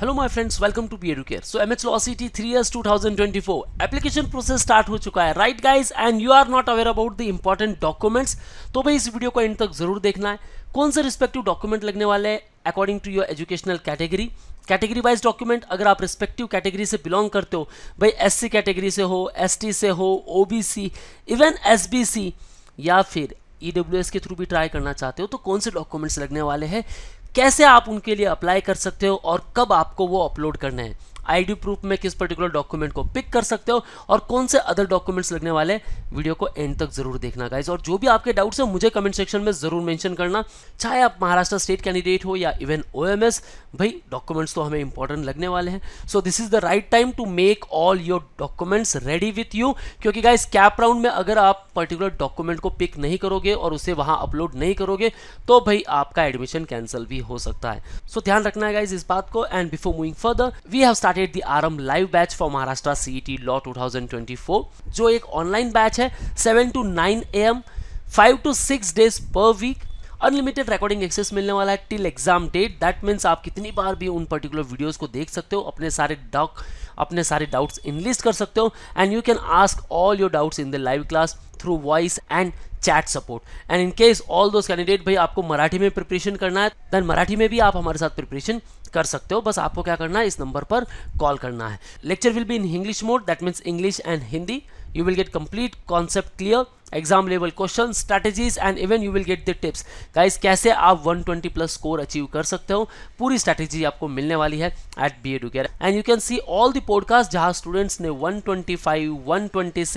Hello my friends welcome to P Educare so M H law C T three years four application process start हो चुका है right guys and you are not aware about the important documents तो भाई इस video को and तक जरूर देखना है कौन से रिस्पेक्टिव डॉक्यूमेंट लगने वाले हैं according to your educational category category wise document अगर आप रिस्पेक्टिव कैटेगरी से बिलोंग करते हो भाई सी कैटेगरी से हो टी से हो सी इवन सी या फिर एस e के थ्रू भी ट्राई करना चाहते हो तो कौन से डॉक्यूमेंट्स लगने वाले हैं कैसे आप उनके लिए अप्लाई कर सकते हो और कब आपको वो अपलोड करना है आईडी प्रूफ में किस पर्टिकुलर डॉक्यूमेंट को पिक कर सकते हो और कौन से अदर डॉक्यूमेंट्स लगने वाले वीडियो को एंड तक जरूर देखना गाइज और जो भी आपके डाउट्स हैं मुझे कमेंट सेक्शन में जरूर मैंशन करना चाहे आप महाराष्ट्र स्टेट कैंडिडेट हो या इवन ओ भाई डॉक्यूमेंट्स तो हमें इंपॉर्टेंट लगने वाले हैं so this is the right time to make all your documents ready with you क्योंकि गाइज कैप राउंड में अगर आप पर्टिकुलर डॉक्यूमेंट को पिक नहीं करोगे और उसे वहां अपलोड नहीं करोगे तो भाई आपका एडमिशन कैंसिल भी हो सकता है सो so, ध्यान रखना है गाइज इस बात को and before moving further we have start started the आरम live batch for Maharashtra CET law 2024 जो एक ऑनलाइन बैच है 7 टू 9 एम 5 टू 6 डेज पर वीक अनलिमिटेड रिकॉर्डिंग एक्सेस मिलने वाला है till exam date that means आप कितनी बार भी उन पर्टिकुलर वीडियोस को देख सकते हो अपने सारे डाउट अपने सारे डाउट्स इनलिस्ट कर सकते हो and you can ask all your doubts in the live class through voice and chat support and in case all those candidate भाई आपको मराठी में प्रिपरेशन करना है देन मराठी में भी आप हमारे साथ प्रिपरेशन कर सकते हो बस आपको क्या करना है इस नंबर पर कॉल करना है lecture will be in English mode that means English and Hindi you will get complete concept clear exam level question strategies and even you will get the tips guys कैसे आप 120 प्लस स्कोर अचीव कर सकते हो पूरी strategy आपको मिलने वाली है at B Ed and you can see all the podcast जहां स्टूडेंट्स ने 125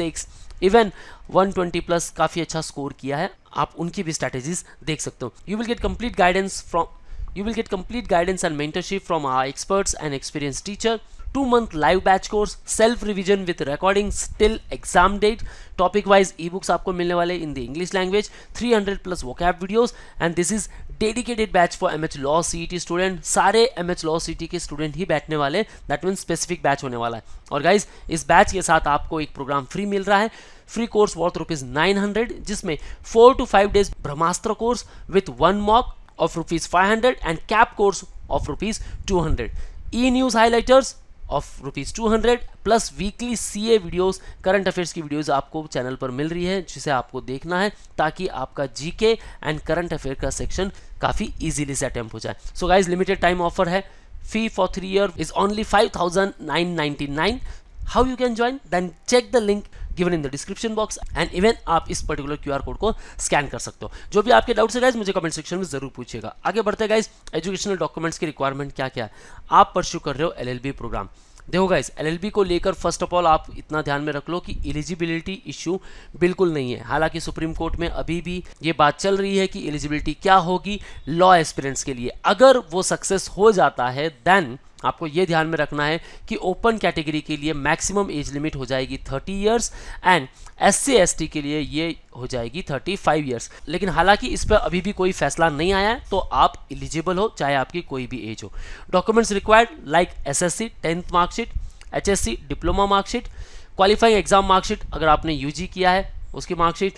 126 इवन 120 प्लस काफ़ी अच्छा स्कोर किया है आप उनकी भी स्ट्रैटेजीज देख सकते हो you will get complete guidance from You will get complete guidance and mentorship from our experts and experienced teacher. 2 month live batch course self revision with recordings till exam date topic wise e books आपको मिलने वाले in the English language 300 plus vocab videos and this is dedicated batch for M H law C T student सारे M H law C T के student ही बैठने वाले that mean specific batch होने वाला है और गाइज इस बैच के साथ आपको एक प्रोग्राम फ्री मिल रहा है free course worth rupees nine hundred जिसमें four to five days Brahmastra course with one mock of rupees 500 and cap course of rupees 200 e-news highlighters of rupees two plus weekly CA videos current affairs की videos आपको channel पर मिल रही है जिसे आपको देखना है ताकि आपका जीके एंड करंट अफेयर का सेक्शन काफ़ी इजीली से अटैम्प हो जाए so guys limited time offer है fee for three year is only five thousand nine ninety nine how you can join then check the link given in the description box and even आप इस particular Q code को scan कर सकते हो जो भी आपके डाउट्स है गाइज मुझे कमेंट सेक्शन में जरूर पूछिएगा आगे बढ़ते गाइज एजुकेशनल डॉक्यूमेंट्स की रिक्वायरमेंट क्या क्या है आप परस्यू कर रहे हो एल प्रोग्राम देखो गाइस एलएलबी को लेकर फर्स्ट ऑफ ऑल आप इतना ध्यान में रख लो कि एलिजिबिलिटी इश्यू बिल्कुल नहीं है हालांकि सुप्रीम कोर्ट में अभी भी ये बात चल रही है कि एलिजिबिलिटी क्या होगी लॉ एक्सपीरियंस के लिए अगर वो सक्सेस हो जाता है देन आपको ये ध्यान में रखना है कि ओपन कैटेगरी के लिए मैक्सिमम एज लिमिट हो जाएगी 30 years and S C S T के लिए ये हो जाएगी 35 इयर्स लेकिन हालांकि इस पर अभी भी कोई फैसला नहीं आया है तो आप एलिजिबल हो चाहे आपकी कोई भी एज हो documents required like S S C tenth marksheet H S C diploma marksheet qualifying exam marksheet अगर आपने यू जी किया है उसकी मार्कशीट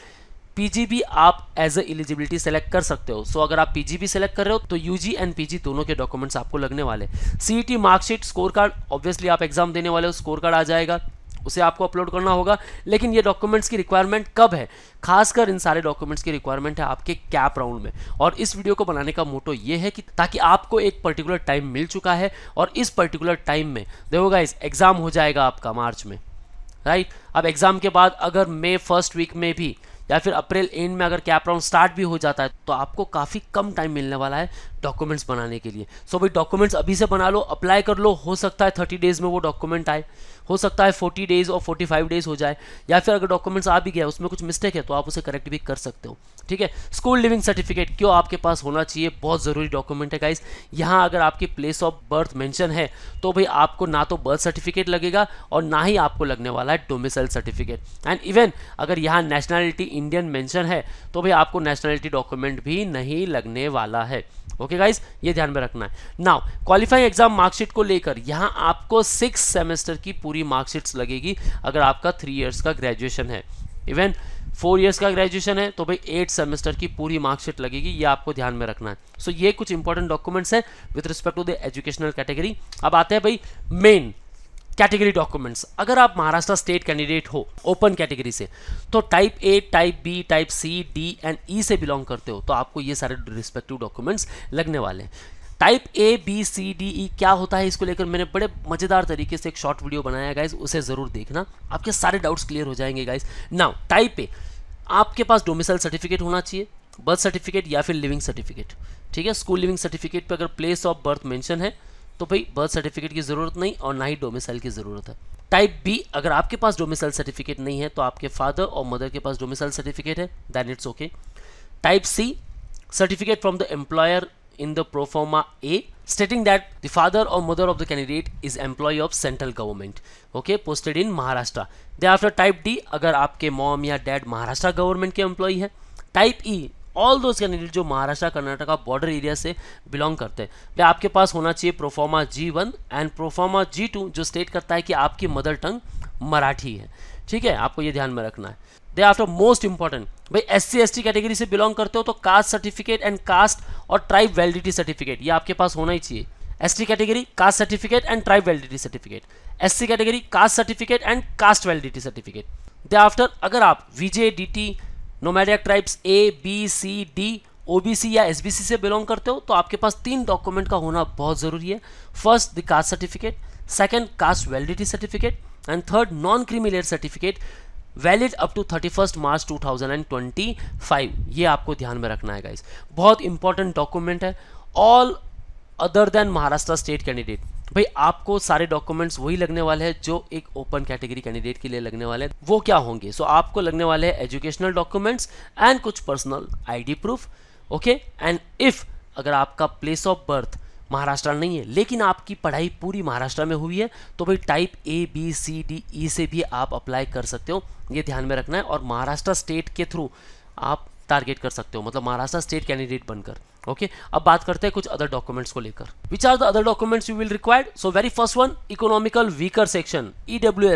पीजीबी आप एज ए एलिजिबिलिटी सेलेक्ट कर सकते हो सो so, अगर आप पीजीबी सेलेक्ट कर रहे हो तो यूजी एंड पीजी दोनों के डॉक्यूमेंट्स आपको लगने वाले CET marksheet score card obviously आप एग्जाम देने वाले हो स्कोर कार्ड आ जाएगा उसे आपको अपलोड करना होगा लेकिन ये डॉक्यूमेंट्स की रिक्वायरमेंट कब है खासकर इन सारे डॉक्यूमेंट्स की रिक्वायरमेंट है आपके कैप राउंड में और इस वीडियो को बनाने का मोटो ये है कि ताकि आपको एक पर्टिकुलर टाइम मिल चुका है और इस पर्टिकुलर टाइम में देखो गाइज एग्ज़ाम हो जाएगा आपका मार्च में राइट अब एग्ज़ाम के बाद अगर मे फर्स्ट वीक में भी या फिर अप्रैल एंड में अगर कैप राउंड स्टार्ट भी हो जाता है तो आपको काफ़ी कम टाइम मिलने वाला है डॉक्यूमेंट्स बनाने के लिए सो so भाई डॉक्यूमेंट्स अभी से बना लो अप्लाई कर लो हो सकता है थर्टी डेज़ में वो डॉक्यूमेंट आए हो सकता है फोर्टी डेज़ और फोर्टी फाइव डेज़ हो जाए या फिर अगर डॉक्यूमेंट्स आ भी गया उसमें कुछ मिस्टेक है तो आप उसे करेक्ट भी कर सकते हो ठीक है स्कूल लिविंग सर्टिफिकेट क्यों आपके पास होना चाहिए बहुत ज़रूरी डॉक्यूमेंट है गाइस यहाँ अगर आपकी प्लेस ऑफ बर्थ मैंशन है तो भाई आपको ना तो बर्थ सर्टिफिकेट लगेगा और ना ही आपको लगने वाला है डोमिसाइल सर्टिफिकेट एंड इवन अगर यहाँ नेशनैलिटी इंडियन मेंशन है तो भाई आपको नेशनलिटी डॉक्यूमेंट भी नहीं लगने वाला है ओके गाइस ये ध्यान में रखना है नाउ क्वालिफाइंग एग्जाम मार्कशीट को लेकर यहाँ आपको सिक्स सेमेस्टर की पूरी मार्कशीट्स लगेगी अगर आपका थ्री ईयर्स का ग्रेजुएशन है इवन फोर इयर्स का ग्रेजुएशन है तो भाई एट सेमेस्टर की पूरी मार्कशीट लगेगी ये आपको ध्यान में रखना है सो so, ये कुछ इंपॉर्टेंट डॉक्यूमेंट्स हैं with respect to the educational category अब आते हैं भाई मेन कैटेगरी डॉक्यूमेंट्स अगर आप महाराष्ट्र स्टेट कैंडिडेट हो ओपन कैटेगरी से तो type A type B type C D and E से बिलोंग करते हो तो आपको ये सारे रिस्पेक्टिव डॉक्यूमेंट्स लगने वाले हैं type A B C D E क्या होता है इसको लेकर मैंने बड़े मज़ेदार तरीके से एक शॉर्ट वीडियो बनाया गाइज उसे ज़रूर देखना आपके सारे डाउट्स क्लियर हो जाएंगे गाइज नाउ टाइप ए आपके पास डोमिसाइल सर्टिफिकेट होना चाहिए बर्थ सर्टिफिकेट या फिर लिविंग सर्टिफिकेट ठीक है स्कूल लिविंग सर्टिफिकेट पर अगर प्लेस ऑफ बर्थ मैंशन है तो भाई बर्थ सर्टिफिकेट की ज़रूरत नहीं और ना ही डोमिसाइल की ज़रूरत है टाइप बी अगर आपके पास डोमिसाइल सर्टिफिकेट नहीं है तो आपके फादर और मदर के पास डोमिसाइल सर्टिफिकेट है then it's okay type C certificate from the employer in the proforma A stating that the father और mother of the candidate is employ of central government okay posted in Maharashtra they after type D अगर आपके mom या dad Maharashtra government के employ है type E all those candidate जो Maharashtra Karnataka border area से belong करते हैं तो आपके पास होना चाहिए proforma G one and proforma G two जो स्टेट करता है कि आपकी मदर टंग मराठी है ठीक है आपको ये ध्यान में रखना है दे आफ्टर मोस्ट इंपॉर्टेंट भाई S C S T category से बिलोंग करते हो तो कास्ट सर्टिफिकेट एंड कास्ट और ट्राइब वैलिडिटी सर्टिफिकेट ये आपके पास होना ही चाहिए S T category caste certificate and tribe validity certificate S C category caste certificate and caste validity certificate thereafter अगर आप VJ D T nomadic tribes A B C D OBC या SBC से belong करते हो तो आपके पास तीन document का होना बहुत ज़रूरी है first the caste certificate second caste validity certificate and third non creamy layer certificate valid up to thirty first March two thousand and twenty five ये आपको ध्यान में रखना है गाइस बहुत इंपॉर्टेंट डॉक्यूमेंट है all other than Maharashtra state candidate भाई आपको सारे डॉक्यूमेंट्स वही लगने वाले हैं जो एक ओपन कैटेगरी कैंडिडेट के लिए लगने वाले हैं वो क्या होंगे सो so, आपको लगने वाले हैं एजुकेशनल डॉक्यूमेंट्स एंड कुछ personal ID proof okay and if अगर आपका प्लेस ऑफ बर्थ महाराष्ट्र नहीं है लेकिन आपकी पढ़ाई पूरी महाराष्ट्र में हुई है तो भाई type A B C D E से भी आप अप्लाई कर सकते हो ये ध्यान में रखना है और महाराष्ट्र स्टेट के थ्रू आप टारगेट कर सकते हो मतलब महाराष्ट्र स्टेट कैंडिडेट बनकर ओके okay? अब बात करते हैं कुछ अदर डॉक्यूमेंट्स को लेकर which are the other documents you will required so very first one economical weaker section EW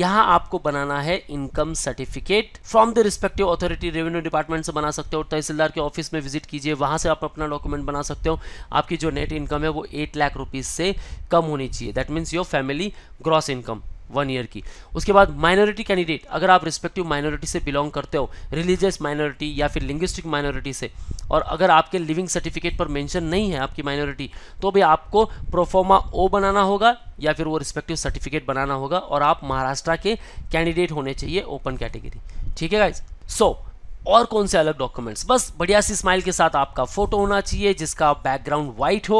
यहां आपको बनाना है income certificate from the respective authority revenue department से बना सकते हो तहसीलदार के ऑफिस में विजिट कीजिए वहां से आप अपना डॉक्यूमेंट बना सकते हो आपकी जो नेट इनकम है वो एट लाख रुपीज से कम होनी चाहिए that means your family gross income one year की उसके बाद माइनॉरिटी कैंडिडेट अगर आप रिस्पेक्टिव माइनॉरिटी से बिलोंग करते हो रिलीजियस माइनॉरिटी या फिर लिंग्विस्टिक माइनॉरिटी से और अगर आपके लिविंग सर्टिफिकेट पर मेंशन नहीं है आपकी माइनॉरिटी तो भी आपको प्रोफॉर्मा ओ बनाना होगा या फिर वो रिस्पेक्टिव सर्टिफिकेट बनाना होगा और आप महाराष्ट्र के कैंडिडेट होने चाहिए ओपन कैटेगरी ठीक है गाइज सो so, और कौन से अलग डॉक्यूमेंट्स बस बढ़िया सी स्माइल के साथ आपका फोटो होना चाहिए जिसका बैकग्राउंड वाइट हो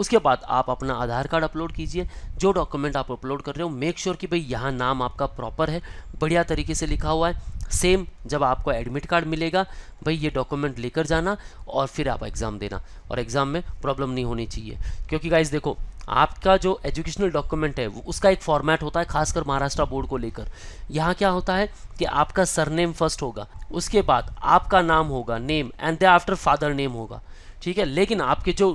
उसके बाद आप अपना आधार कार्ड अपलोड कीजिए जो डॉक्यूमेंट आप अपलोड कर रहे हो मेक श्योर कि भाई यहाँ नाम आपका प्रॉपर है बढ़िया तरीके से लिखा हुआ है सेम जब आपको एडमिट कार्ड मिलेगा भाई ये डॉक्यूमेंट लेकर जाना और फिर आप एग्ज़ाम देना और एग्ज़ाम में प्रॉब्लम नहीं होनी चाहिए क्योंकि गाइज देखो आपका जो एजुकेशनल डॉक्यूमेंट है उसका एक फॉर्मेट होता है खासकर महाराष्ट्र बोर्ड को लेकर यहाँ क्या होता है कि आपका सरनेम फर्स्ट होगा उसके बाद आपका नाम होगा name and thereafter father name होगा ठीक है लेकिन आपके जो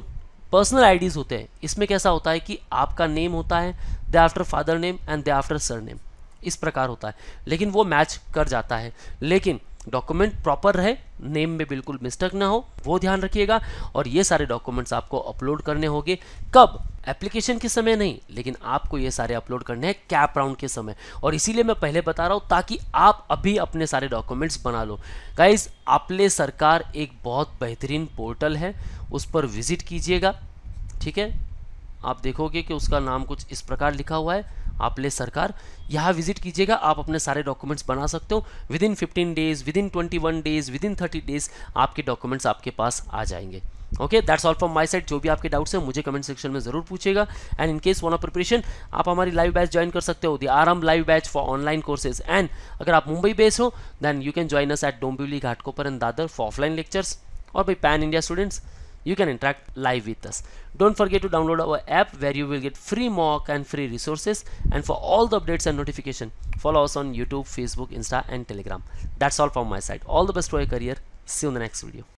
पर्सनल आईडीज होते हैं इसमें कैसा होता है कि आपका नेम होता है thereafter father name and thereafter surname इस प्रकार होता है लेकिन वो मैच कर जाता है लेकिन डॉक्यूमेंट प्रॉपर रहे नेम में बिल्कुल मिस्टेक ना हो वो ध्यान रखिएगा और ये सारे डॉक्यूमेंट्स आपको अपलोड करने होंगे कब एप्लीकेशन के समय नहीं लेकिन आपको ये सारे अपलोड करने हैं कैप राउंड के समय और इसीलिए मैं पहले बता रहा हूँ ताकि आप अभी अपने सारे डॉक्यूमेंट्स बना लो गाइज आपले सरकार एक बहुत बेहतरीन पोर्टल है उस पर विजिट कीजिएगा ठीक है आप देखोगे कि उसका नाम कुछ इस प्रकार लिखा हुआ है आप ले सरकार यहाँ विजिट कीजिएगा आप अपने सारे डॉक्यूमेंट्स बना सकते हो within fifteen days within twenty one days within thirty days आपके डॉक्यूमेंट्स आपके पास आ जाएंगे okay that's all from my side जो भी आपके डाउट्स हैं मुझे कमेंट सेक्शन में जरूर पूछेगा and in case one of preparation आप हमारी लाइव बैच ज्वाइन कर सकते हो दी आराम live batch for online courses and अगर आप मुंबई बेस हो then you can join us at Dombivli Ghatkopar and Dadar for offline lectures और भाई pan India students you can interact live with us don't forget to download our app where you will get free mock and free resources and for all the updates and notification follow us on youtube facebook insta and telegram that's all from my side all the best for your career see you in the next video